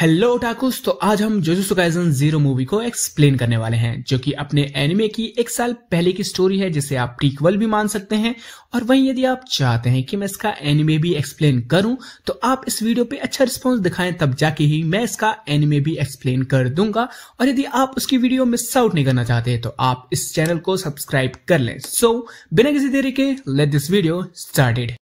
Hello टाकूस तो आज हम जोजुसु काइजन जीरो मूवी को एक्सप्लेन करने वाले हैं जो कि अपने एनिमे की एक साल पहले की स्टोरी है जिसे आप प्रीक्वल भी मान सकते हैं और वहीं यदि आप चाहते हैं कि मैं इसका एनिमे भी एक्सप्लेन करूं तो आप इस वीडियो पे अच्छा रिस्पॉन्स दिखाएं तब जाके ही मैं इसका एनिमे भी एक्सप्लेन कर दूंगा और यदि आप उसकी वीडियो मिस आउट नहीं करना चाहते तो आप इस चैनल को सब्सक्राइब कर लें सो so, बिना किसी देरी के लेट दिस वीडियो स्टार्टेड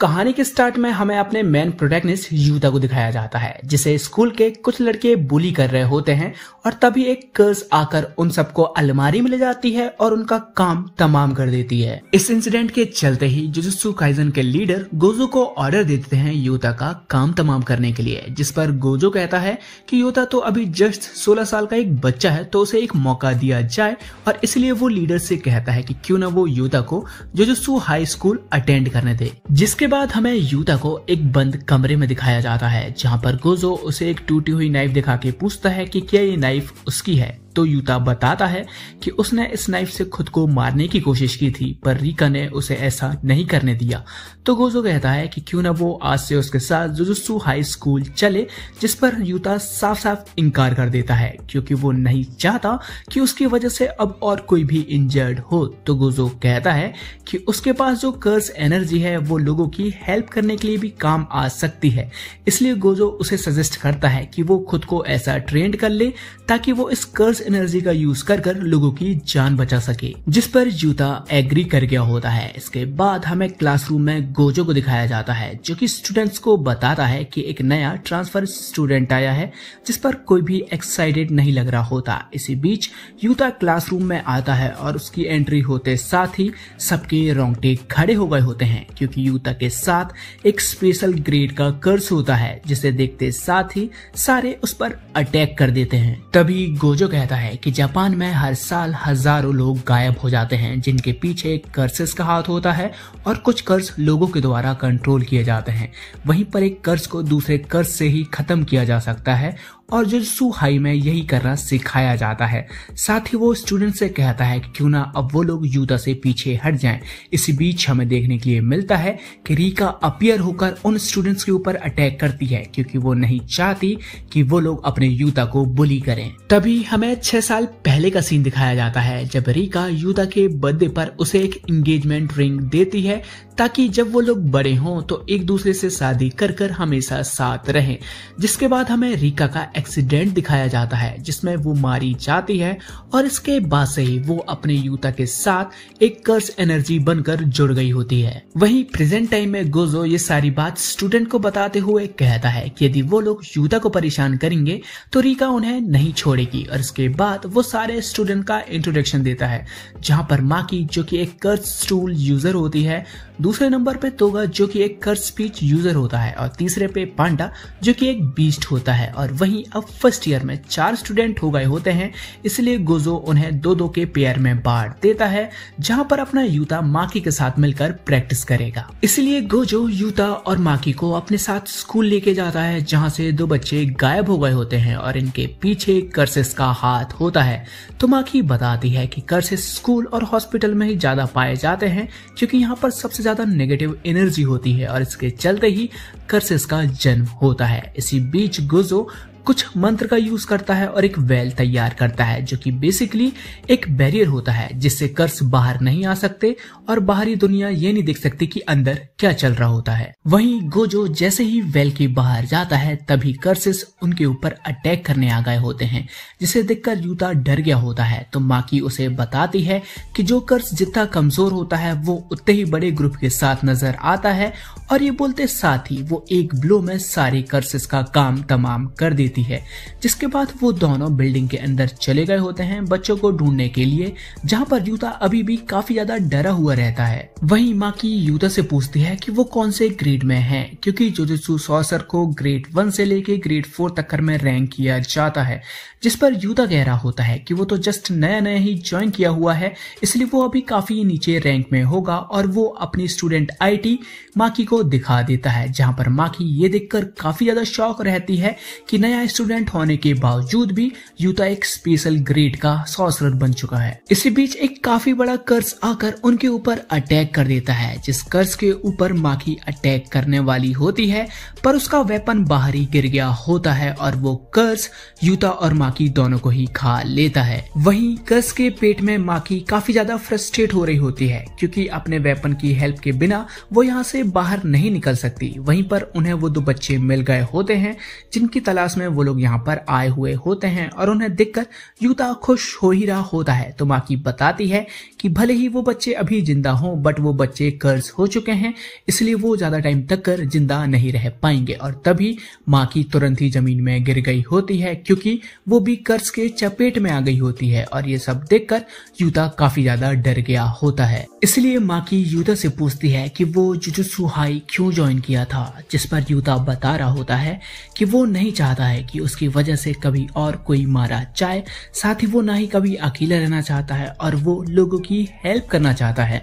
कहानी के स्टार्ट में हमें अपने मेन प्रोटेक्निस्ट यूता को दिखाया जाता है जिसे स्कूल के कुछ लड़के बुली कर रहे होते हैं और तभी एक कर्ज आकर उन सबको अलमारी में ले जाती है और उनका काम तमाम कर देती है इस इंसिडेंट के चलते ही जुजुत्सु काइजन के लीडर गोजो को ऑर्डर देते हैं योता का काम तमाम करने के लिए जिस पर गोजो कहता है कि योता तो अभी जस्ट 16 साल का एक बच्चा है तो उसे एक मौका दिया जाए और इसलिए वो लीडर से कहता है कि क्यों ना वो योता को जुजुत्सु हाई स्कूल अटेंड करने दे जिसके बाद हमें योता को एक बंद कमरे में दिखाया जाता है जहाँ पर गोजो उसे एक टूटी हुई नाइफ दिखा के पूछता है की क्या ये नाइफ लाइफ उसकी है तो यूता बताता है कि उसने इस नाइफ से खुद को मारने की कोशिश की थी पर रीका ने उसे ऐसा नहीं करने दिया तो गोजो कहता है कि क्यों ना वो आज से उसके साथ जुजुस्सू हाई स्कूल चले जिस पर यूता साफ साफ इनकार कर देता है क्योंकि वो नहीं चाहता कि उसकी वजह से अब और कोई भी इंजर्ड हो तो गोजो कहता है कि उसके पास जो कर्ज एनर्जी है वो लोगों की हेल्प करने के लिए भी काम आ सकती है इसलिए गोजो उसे सजेस्ट करता है कि वो खुद को ऐसा ट्रेंड कर ले ताकि वो इस कर्ज एनर्जी का यूज कर कर लोगों की जान बचा सके जिस पर जूता एग्री कर गया होता है इसके बाद हमें क्लासरूम में गोजो को दिखाया जाता है जो कि स्टूडेंट्स को बताता है कि एक नया ट्रांसफर स्टूडेंट आया है जिस पर कोई भी एक्साइटेड नहीं लग रहा होता इसी बीच यूता क्लासरूम में आता है और उसकी एंट्री होते साथ ही सबके रोंगटे खड़े हो गए होते हैं क्योंकि यूता के साथ एक स्पेशल ग्रेड का कर्स होता है जिसे देखते साथ ही सारे उस पर अटैक कर देते हैं तभी गोजो कहता जाता है कि जापान में हर साल हजारों लोग गायब हो जाते हैं जिनके पीछे कर्सेस का हाथ होता है और कुछ कर्ज लोगों के द्वारा कंट्रोल किए जाते हैं वहीं पर एक कर्ज को दूसरे कर्ज से ही खत्म किया जा सकता है और जुजसू हाई में यही करना सिखाया जाता है साथ ही वो स्टूडेंट से कहता है कि क्यों ना अब वो लोग यूदा से पीछे हट जाएं इसी बीच हमें देखने के लिए मिलता है कि रीका अपियर होकर उन स्टूडेंट्स के ऊपर अटैक करती है क्योंकि वो नहीं चाहती कि वो लोग अपने यूदा को बुली करें तभी हमें छह साल पहले का सीन दिखाया जाता है जब रीका यूदा के बर्थडे पर उसे एक इंगेजमेंट रिंग देती है ताकि जब वो लोग बड़े हों तो एक दूसरे से शादी कर कर हमेशा साथ रहें जिसके बाद हमें रीका का एक्सीडेंट दिखाया जाता है जिसमें वो मारी जाती है और इसके बाद से ही वो अपने यूता के साथ एक कर्स एनर्जी बनकर जुड़ गई होती है वही प्रेजेंट टाइम में गोजो ये सारी बात स्टूडेंट को बताते हुए कहता है कि यदि वो लोग यूता को परेशान करेंगे तो रीका उन्हें नहीं छोड़ेगी और इसके बाद वो सारे स्टूडेंट का इंट्रोडक्शन देता है जहाँ पर माकी जो की एक कर्स टूल यूजर होती है दूसरे नंबर पे तोगा जो कि एक कर स्पीच यूजर होता है और तीसरे पे पांडा जो कि एक बीस्ट होता है और वहीं अब फर्स्ट ईयर में चार स्टूडेंट हो गए होते हैं इसलिए गोजो उन्हें दो दो के पेयर में बांट देता है जहां पर अपना यूता माकी के साथ मिलकर प्रैक्टिस करेगा इसलिए गोजो यूता और माकी को अपने साथ स्कूल लेके जाता है जहाँ से दो बच्चे गायब हो गए होते हैं और इनके पीछे कर्सेस का हाथ होता है तो माकी बताती है की कर्सेस स्कूल और हॉस्पिटल में ही ज्यादा पाए जाते हैं क्योंकि यहाँ पर सबसे ज़्यादा नेगेटिव एनर्जी होती है और इसके चलते ही कर्सेस का जन्म होता है इसी बीच गुजो कुछ मंत्र का यूज करता है और एक वेल तैयार करता है जो कि बेसिकली एक बैरियर होता है जिससे कर्स बाहर नहीं आ सकते और बाहरी दुनिया ये नहीं देख सकती कि अंदर क्या चल रहा होता है वहीं गोजो जैसे ही वेल के बाहर जाता है तभी कर्सिस उनके ऊपर अटैक करने आ गए होते हैं जिसे देखकर यूता डर गया होता है तो माकी उसे बताती है कि जो कर्स जितना कमजोर होता है वो उतने ही बड़े ग्रुप के साथ नजर आता है और ये बोलते साथ ही वो एक ब्लो में सारे कर्सिस का काम तमाम कर देती है जिसके बाद वो दोनों बिल्डिंग के अंदर चले गए होते हैं बच्चों को ढूंढने के लिए जहाँ पर यूता अभी भी काफी ज्यादा डरा हुआ हुआ रहता है वही माँ की युद्ध से पूछती है कि वो कौन से ग्रेड में है क्योंकि जोजुत्सु सॉसर को ग्रेड वन से लेके ग्रेड फोर तक में रैंक किया जाता है जिस पर युदा कह रहा होता है कि वो तो जस्ट नया नया ही ज्वाइन किया हुआ है इसलिए वो अभी काफी नीचे रैंक में होगा और वो अपनी स्टूडेंट आई टी माकी को दिखा देता है जहां पर माकी ये देखकर काफी ज्यादा शौक रहती है कि नया स्टूडेंट होने के बावजूद भी युता एक स्पेशल ग्रेड का सॉसर बन चुका है इसी बीच एक काफी बड़ा कर्ज आकर उनके ऊपर ऊपर अटैक कर देता है जिस कर्ज के ऊपर माखी अटैक करने वाली होती है पर उसका वेपन बाहरी गिर गया होता है और वो कर्ज यूता और माकी दोनों को ही खा लेता है वहीं कर्ज के पेट में माकी काफी ज्यादा फ्रस्ट्रेट हो रही होती है क्योंकि अपने वेपन की हेल्प के बिना वो यहाँ से बाहर नहीं निकल सकती वहीं पर उन्हें वो दो बच्चे मिल गए होते हैं जिनकी तलाश में वो लोग यहाँ पर आए हुए होते हैं और उन्हें देखकर यूता खुश हो ही रहा होता है तो माकी बताती है कि भले ही वो बच्चे अभी जिंदा हों बट वो बच्चे कर्ज हो चुके हैं इसलिए वो ज़्यादा टाइम तक कर जिंदा नहीं रह पाएंगे और तभी माँ की तुरंत ही ज़मीन में गिर गई होती है क्योंकि वो भी कर्ज के चपेट में आ गई होती है और ये सब देखकर यूता काफ़ी ज़्यादा डर गया होता है इसलिए माँ की यूता से पूछती है कि वो जुजुसु हाई क्यों ज्वाइन किया था जिस पर यूता बता रहा होता है कि वो नहीं चाहता है कि उसकी वजह से कभी और कोई मारा जाए साथ ही वो ना ही कभी अकेला रहना चाहता है और वो लोगों की हेल्प करना चाहता है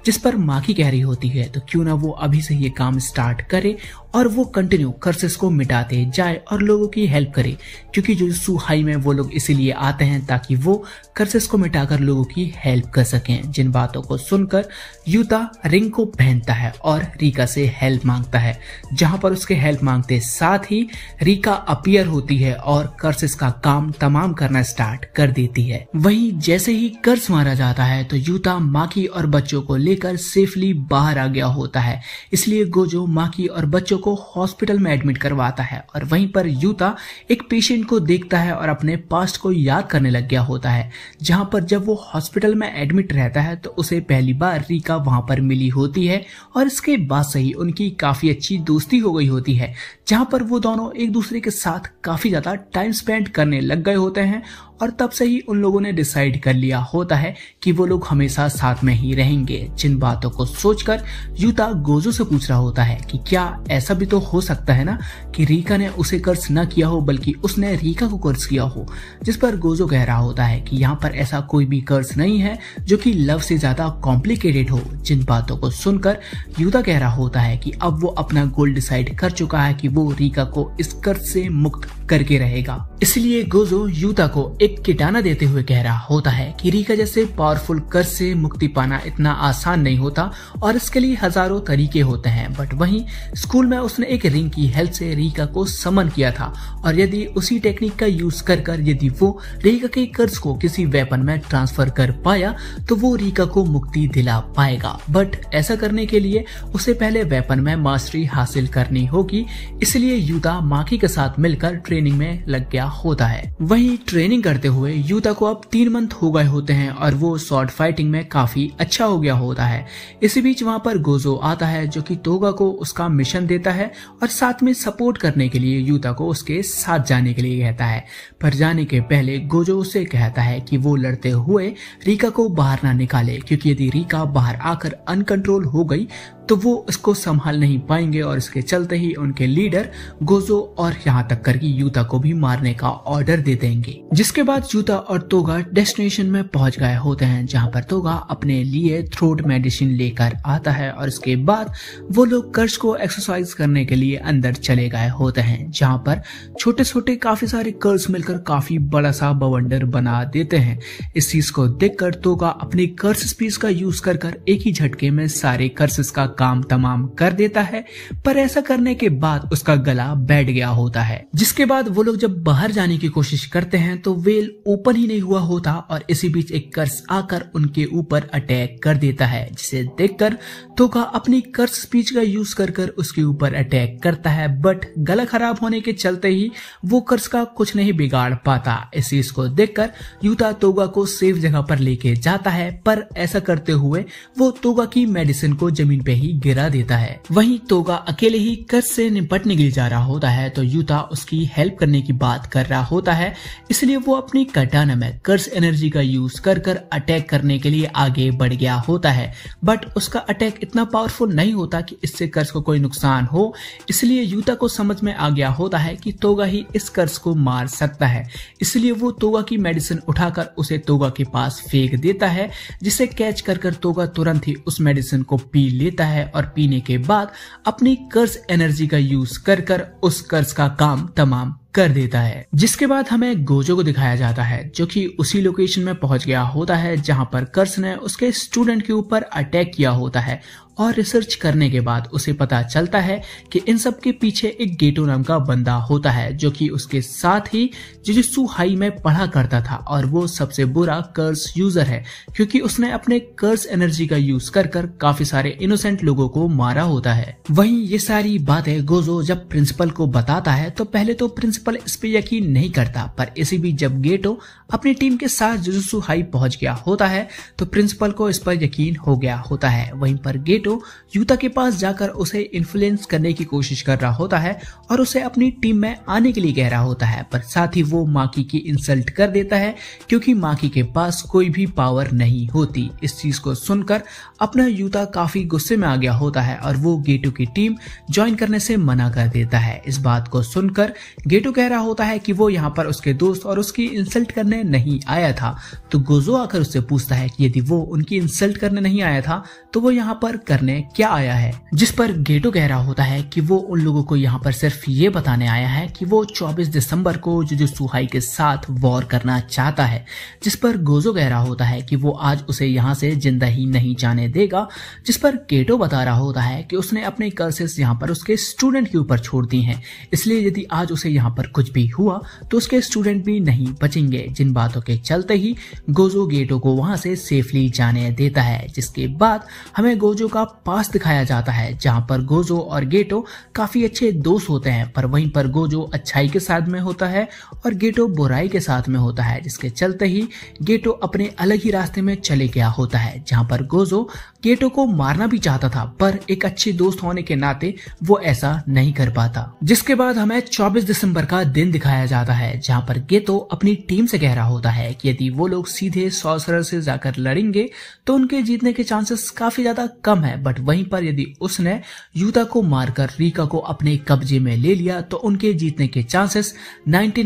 जिस पर माँ की कह रही होती है तो क्यों ना वो अभी से ये काम स्टार्ट करे और वो कंटिन्यू कर्सेस को मिटाते जाए और लोगों की हेल्प करे क्योंकि जो सुहाई में वो लोग इसीलिए आते हैं ताकि वो कर्सेस को मिटाकर लोगों की हेल्प कर सकें जिन बातों को सुनकर यूता रिंग को पहनता है और रीका से हेल्प मांगता है जहां पर उसके हेल्प मांगते साथ ही रीका अपियर होती है और कर्सेस का काम तमाम करना स्टार्ट कर देती है वही जैसे ही कर्ज मारा जाता है तो यूता माकी और बच्चों को ले लेकर सेफली बाहर आ गया होता है इसलिए गोजो माँ की और बच्चों को हॉस्पिटल में एडमिट करवाता है और वहीं पर यूता एक पेशेंट को देखता है और अपने पास्ट को याद करने लग गया होता है जहां पर जब वो हॉस्पिटल में एडमिट रहता है तो उसे पहली बार रीका वहां पर मिली होती है और इसके बाद से ही उनकी काफी अच्छी दोस्ती हो गई होती है जहां पर वो दोनों एक दूसरे के साथ काफी ज्यादा टाइम स्पेंड करने लग गए होते हैं और तब से ही उन लोगों ने डिसाइड कर लिया होता है कि वो लोग हमेशा साथ में ही रहेंगे जिन बातों को सोचकर यूता गोजो से पूछ रहा होता है कि क्या ऐसा भी तो हो सकता है ना कि रीका ने उसे कर्ज न किया हो बल्कि उसने रीका को कर्ज किया हो जिस पर गोजो कह रहा होता है कि यहाँ पर ऐसा कोई भी कर्ज नहीं है जो कि लव से ज्यादा कॉम्प्लिकेटेड हो जिन बातों को सुनकर यूता कह रहा होता है कि अब वो अपना गोल डिसाइड कर चुका है कि वो रीका को इस कर्ज से मुक्त करके रहेगा इसलिए गोजो युता को एक एक किटाना देते हुए कह रहा होता है कि रीका जैसे पावरफुल कर्ज से मुक्ति पाना इतना आसान नहीं होता और इसके लिए हजारों तरीके होते हैं बट वहीं स्कूल में उसने एक रिंग की हेल्प से रीका को समन किया था और यदि उसी टेक्निक का यूज कर कर यदि वो रीका के कर्ज को किसी वेपन में ट्रांसफर कर पाया तो वो रीका को मुक्ति दिला पाएगा बट ऐसा करने के लिए उसे पहले वेपन में मास्टरी हासिल करनी होगी इसलिए युता माखी के साथ मिलकर ट्रेनिंग में लग गया होता है वही ट्रेनिंग करते करते हुए युता को अब तीन मंथ हो गए होते हैं और वो शॉर्ट फाइटिंग में काफी अच्छा हो गया होता है इसी बीच वहां पर गोजो आता है जो कि तोगा को उसका मिशन देता है और साथ में सपोर्ट करने के लिए युता को उसके साथ जाने के लिए कहता है पर जाने के पहले गोजो उसे कहता है कि वो लड़ते हुए रीका को बाहर ना निकाले क्योंकि यदि रीका बाहर आकर अनकंट्रोल हो गई तो वो इसको संभाल नहीं पाएंगे और इसके चलते ही उनके लीडर गोजो और यहाँ तक कर यूता को भी मारने का ऑर्डर दे देंगे जिसके बाद यूता और तोगा डेस्टिनेशन में पहुंच गए होते हैं जहाँ पर तोगा अपने लिए थ्रोट मेडिसिन लेकर आता है और इसके बाद वो लोग कर्ज को एक्सरसाइज करने के लिए अंदर चले गए होते हैं जहाँ पर छोटे छोटे काफी सारे कर्ज मिलकर काफी बड़ा सा बवंडर बना देते हैं इस चीज को देख तोगा अपनी कर्ज स्पीस का यूज कर एक ही झटके में सारे कर्ज का काम तमाम कर देता है पर ऐसा करने के बाद उसका गला बैठ गया होता है जिसके बाद वो लोग जब बाहर जाने की कोशिश करते हैं तो वेल ओपन ही नहीं हुआ होता और इसी बीच एक कर्स आकर उनके ऊपर अटैक कर देता है जिसे देखकर तोका अपनी कर्स स्पीच का यूज कर कर उसके ऊपर अटैक करता है बट गला खराब होने के चलते ही वो कर्स का कुछ नहीं बिगाड़ पाता इस चीज को देखकर यूता तोगा को सेफ जगह पर लेके जाता है पर ऐसा करते हुए वो तोगा की मेडिसिन को जमीन पे ही गिरा देता है वहीं तोगा अकेले ही कर्ज से निपटने के लिए जा रहा होता है तो यूता उसकी हेल्प करने की बात कर रहा होता है इसलिए वो अपनी कटाना में कर्ज एनर्जी का यूज कर कर अटैक करने के लिए आगे बढ़ गया होता है बट उसका अटैक इतना पावरफुल नहीं होता कि इससे कर्ज को कोई नुकसान हो इसलिए यूता को समझ में आ गया होता है कि तोगा ही इस कर्ज को मार सकता है इसलिए वो तोगा की मेडिसिन उठाकर उसे तोगा के पास फेंक देता है जिसे कैच कर कर तोगा तुरंत ही उस मेडिसिन को पी लेता है है और पीने के बाद अपनी कर्ज एनर्जी का यूज कर कर उस कर्ज का काम तमाम कर देता है जिसके बाद हमें गोजो को दिखाया जाता है जो कि उसी लोकेशन में पहुंच गया होता है जहां पर कर्स ने उसके स्टूडेंट के ऊपर अटैक किया होता है और रिसर्च करने के बाद उसे पता चलता है कि इन सब के पीछे एक गेटो नाम का बंदा होता है जो कि उसके साथ ही जुजुत्सु हाई में पढ़ा करता था और वो सबसे बुरा कर्स यूजर है क्योंकि उसने अपने कर्स एनर्जी का यूज कर कर काफी सारे इनोसेंट लोगों को मारा होता है वही ये सारी बातें गोजो जब प्रिंसिपल को बताता है तो पहले तो प्रिंसिपल इस पे यकीन नहीं करता पर इसी बीच जब गेटो अपनी टीम के साथ जुजुत्सु हाई पहुंच गया होता है तो प्रिंसिपल को इस पर यकीन हो गया होता है वहीं पर गेटो नारुतो यूता के पास जाकर उसे इन्फ्लुएंस करने की कोशिश कर रहा होता है और उसे अपनी टीम में आने के लिए कह रहा होता है पर साथ ही वो माकी की इंसल्ट कर देता है क्योंकि माकी के पास कोई भी पावर नहीं होती इस चीज को सुनकर अपना यूता काफी गुस्से में आ गया होता है और वो गेटू की टीम ज्वाइन करने से मना कर देता है इस बात को सुनकर गेटू कह रहा होता है कि वो यहाँ पर उसके दोस्त और उसकी इंसल्ट करने नहीं आया था तो गोजो आकर उससे पूछता है कि यदि वो उनकी इंसल्ट करने नहीं आया था तो वो यहाँ पर कर करने क्या आया है जिस पर गेटो कह रहा होता है कि वो उन लोगों को यहाँ पर सिर्फ ये बताने आया है कि वो 24 दिसंबर को जो सुहाई के साथ वॉर करना चाहता है जिस पर गोजो कह रहा होता है कि वो आज उसे यहाँ से जिंदा ही नहीं जाने देगा जिस पर गेटो बता रहा होता है कि उसने अपने कर्सेस यहाँ पर उसके स्टूडेंट के ऊपर छोड़ दी है इसलिए यदि आज उसे यहाँ पर कुछ भी हुआ तो उसके स्टूडेंट भी नहीं बचेंगे जिन बातों के चलते ही गोजो गेटो को वहां से सेफली जाने देता है जिसके बाद हमें गोजो का का पास दिखाया जाता है जहां पर गोजो और गेटो काफी अच्छे दोस्त होते हैं पर वहीं पर गोजो अच्छाई के साथ में होता है और गेटो बुराई के साथ में होता है जिसके चलते ही गेटो अपने अलग ही रास्ते में चले गया होता है जहां पर गोजो केटो को मारना भी चाहता था पर एक अच्छे दोस्त होने के नाते वो ऐसा नहीं कर पाता जिसके बाद हमें 24 दिसंबर का दिन दिखाया जाता है जहां पर गेतो अपनी टीम से कह रहा होता है कि यदि वो लोग सीधे सौसरर से जाकर लड़ेंगे तो उनके जीतने के चांसेस काफी ज्यादा कम है बट वहीं पर यदि उसने यूता को मारकर रीका को अपने कब्जे में ले लिया तो उनके जीतने के चांसेस नाइन्टी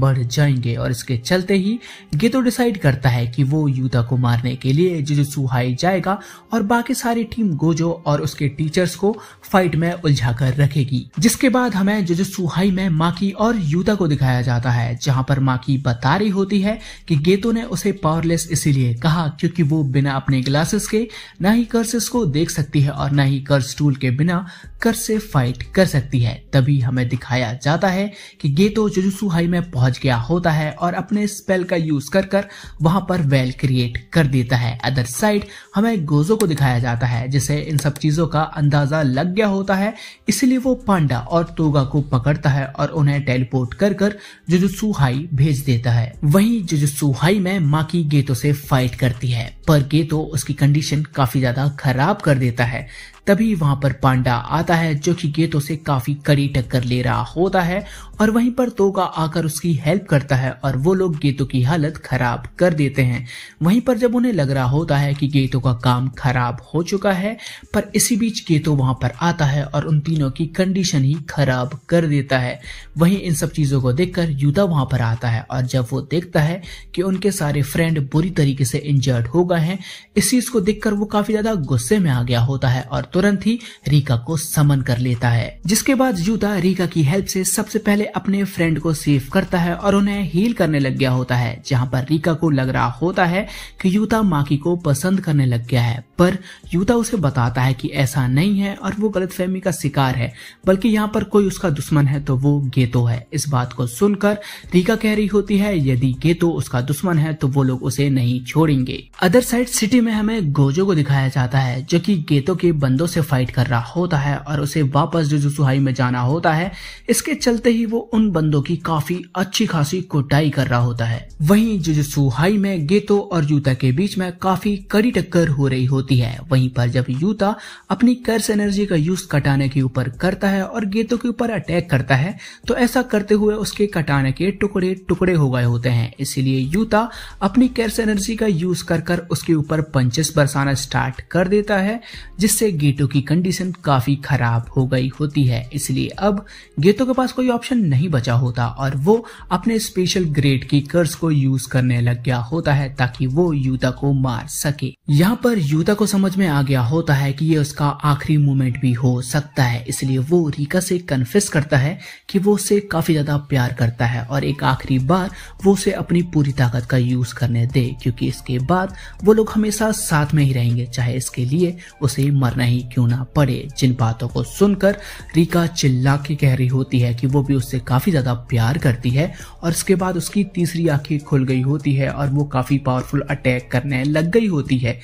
बढ़ जाएंगे और इसके चलते ही गेतो डिसाइड करता है कि वो यूता को मारने के लिए जुजुत्सु हाई जाएगा और बाकी सारी टीम गोजो और उसके टीचर्स को फाइट में उलझा कर रखेगी जिसके बाद हमें जुजुत्सुहाई में माकी और यूता को दिखाया जाता है जहां पर माकी बता रही होती है कि गेतो ने उसे पावरलेस इसीलिए कहा क्योंकि वो बिना अपने ग्लासेस के ना ही कर्सेस को देख सकती है और ना ही कर्स टूल के बिना कर से फाइट कर सकती है तभी हमें दिखाया जाता है कि गेतो जुजुत्सुहाई में पहुंच गया होता है और अपने स्पेल का यूज कर कर वहां पर वेल क्रिएट कर देता है अदर साइड हमें गो बुलडोजर को दिखाया जाता है जिसे इन सब चीजों का अंदाजा लग गया होता है इसलिए वो पांडा और तोगा को पकड़ता है और उन्हें टेलीपोर्ट कर कर जुजुसुहाई भेज देता है वहीं जुजुसुहाई में माँ की गेतो से फाइट करती है पर गेतो उसकी कंडीशन काफी ज्यादा खराब कर देता है तभी वहां पर पांडा आता है जो कि गेतो से काफी कड़ी टक्कर ले रहा होता है और वहीं पर तोगा आकर उसकी हेल्प करता है और वो लोग गेतो की हालत खराब कर देते हैं वहीं पर जब उन्हें लग रहा होता है कि गेतो का काम खराब हो चुका है पर इसी बीच गेतो वहां पर आता है और उन तीनों की कंडीशन ही खराब कर देता है वहीं इन सब चीजों को देखकर युदा वहां पर आता है और जब वो देखता है कि उनके सारे फ्रेंड बुरी तरीके से इंजर्ड हो गए हैं इस चीज को देखकर वो काफी ज्यादा गुस्से में आ गया होता है और तुरंत ही रीका को समन कर लेता है जिसके बाद जूता रीका की हेल्प से सबसे पहले अपने फ्रेंड को सेव करता है और उन्हें हील करने लग गया होता है जहाँ पर रीका को लग रहा होता है कि यूता माकी को पसंद करने लग गया है पर यूता उसे बताता है कि ऐसा नहीं है और वो गलत फहमी का शिकार है बल्कि यहाँ पर कोई उसका दुश्मन है तो वो गेतो है इस बात को सुनकर रीका कह रही होती है यदि गेतो उसका दुश्मन है तो वो लोग उसे नहीं छोड़ेंगे अदर साइड सिटी में हमें गोजो को दिखाया जाता है जो की गेतो के बंदूक बंदों से फाइट कर रहा होता है और उसे वापस हाई में जाना होता है इसके चलते ही वो उन बंदों की काफी अच्छी खासी कोटाई कर रहा होता है वहीं हाई में गेतो और यूता के बीच में काफी कड़ी टक्कर हो रही होती है वहीं पर जब यूता अपनी कर्स एनर्जी का यूज कटाने के ऊपर करता है और गेतो के ऊपर अटैक करता है तो ऐसा करते हुए उसके कटाने के टुकड़े टुकड़े हो गए होते हैं इसीलिए यूता अपनी कैर्स एनर्जी का यूज कर कर उसके ऊपर पंचेस बरसाना स्टार्ट कर देता है जिससे गीटो की कंडीशन काफी खराब हो गई होती है इसलिए अब गेटो के पास कोई ऑप्शन नहीं बचा होता और वो अपने स्पेशल ग्रेड की कर्ज को यूज करने लग गया होता है ताकि वो यूता को मार सके यहाँ पर यूता को समझ में आ गया होता है कि ये उसका आखिरी मोमेंट भी हो सकता है इसलिए वो रीका से कन्फेस करता है कि वो उसे काफी ज्यादा प्यार करता है और एक आखिरी बार वो उसे अपनी पूरी ताकत का यूज करने दे क्योंकि इसके बाद वो लोग हमेशा साथ में ही रहेंगे चाहे इसके लिए उसे मरना ही ही क्यों ना पड़े जिन बातों को सुनकर रीका चिल्ला के कह रही होती है कि वो भी उससे काफ़ी ज़्यादा प्यार करती है और उसके बाद उसकी तीसरी आंखें खुल गई होती है और वो काफ़ी पावरफुल अटैक करने लग गई होती है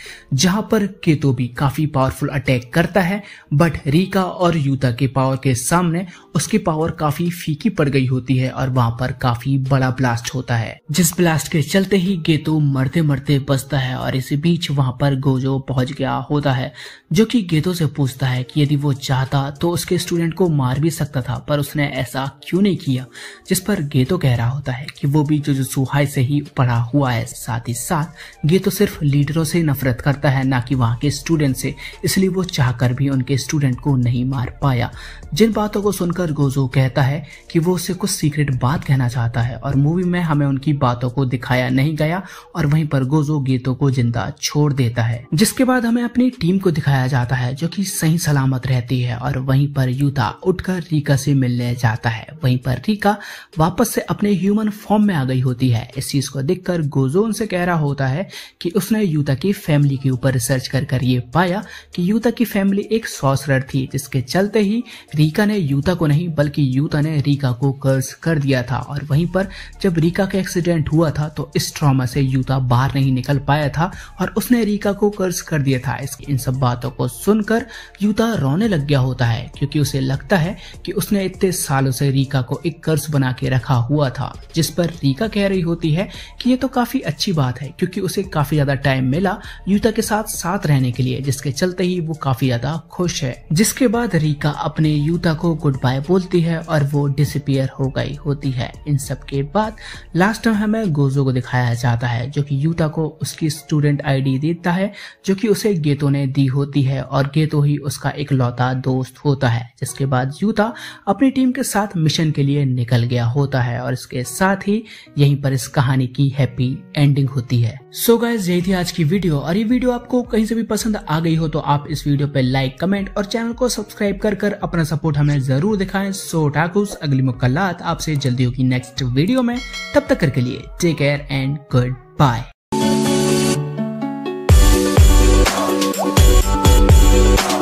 जहां पर केतो भी काफ़ी पावरफुल अटैक करता है बट रीका और यूता के पावर के सामने उसकी पावर काफ़ी फीकी पड़ गई होती है और वहां पर काफ़ी बड़ा ब्लास्ट होता है जिस ब्लास्ट के चलते ही गेतो मरते मरते बसता है और इसी बीच वहां पर गोजो पहुंच गया होता है जो कि गेतो मुरीदों से पूछता है कि यदि वो चाहता तो उसके स्टूडेंट को मार भी सकता था पर उसने ऐसा क्यों नहीं किया जिस पर गेतो कह रहा होता है कि वो भी जो सुहाई से ही पढ़ा हुआ है साथ ही साथ गेतो सिर्फ लीडरों से नफरत करता है ना कि वहाँ के स्टूडेंट से इसलिए वो चाहकर भी उनके स्टूडेंट को नहीं मार पाया जिन बातों को सुनकर गोजो कहता है कि वो उसे कुछ सीक्रेट बात कहना चाहता है और मूवी में हमें उनकी बातों को दिखाया नहीं गया और वहीं पर गोजो गेतो को जिंदा छोड़ देता है जिसके बाद हमें अपनी टीम को दिखाया जाता है जो कि सही सलामत रहती है और वहीं पर यूता उठकर रीका से मिलने जाता है वहीं पर रीका वापस से अपने ह्यूमन फॉर्म में आ गई होती है इस चीज को देखकर गोजोन से कह रहा होता है कि उसने यूता की फैमिली के ऊपर रिसर्च कर कर ये पाया कि यूता की फैमिली एक सॉसरर थी जिसके चलते ही रीका ने यूता को नहीं बल्कि यूता ने रीका को कर्ज कर दिया था और वहीं पर जब रीका का एक्सीडेंट हुआ था तो इस ट्रॉमा से यूता बाहर नहीं निकल पाया था और उसने रीका को कर्ज कर दिया था इसकी इन सब बातों को सुन सुनकर युता रोने लग गया होता है क्योंकि उसे लगता है कि उसने इतने सालों से रीका को एक कर्ज बना के रखा हुआ था जिस पर रीका कह रही होती है कि ये तो काफी अच्छी बात है क्योंकि उसे काफी ज्यादा टाइम मिला युता के साथ साथ रहने के लिए जिसके चलते ही वो काफी ज्यादा खुश है जिसके बाद रीका अपने युता को गुड बाय बोलती है और वो डिसअपियर हो गई होती है इन सब के बाद लास्ट में हमें गोजो को दिखाया जाता है जो कि युता को उसकी स्टूडेंट आईडी देता है जो कि उसे गेतो ने दी होती है और तो ही उसका एक लौता दोस्त होता है जिसके बाद यूता अपनी टीम के साथ मिशन के लिए निकल गया होता है और इसके साथ ही यहीं पर इस कहानी की हैप्पी एंडिंग होती है सो so गाइज यही थी आज की वीडियो और ये वीडियो आपको कहीं से भी पसंद आ गई हो तो आप इस वीडियो पे लाइक कमेंट और चैनल को सब्सक्राइब कर कर अपना सपोर्ट हमें जरूर दिखाएं सो टाकूस अगली मुलाकात आपसे जल्दी होगी नेक्स्ट वीडियो में तब तक करके लिए take care and goodbye Thank you.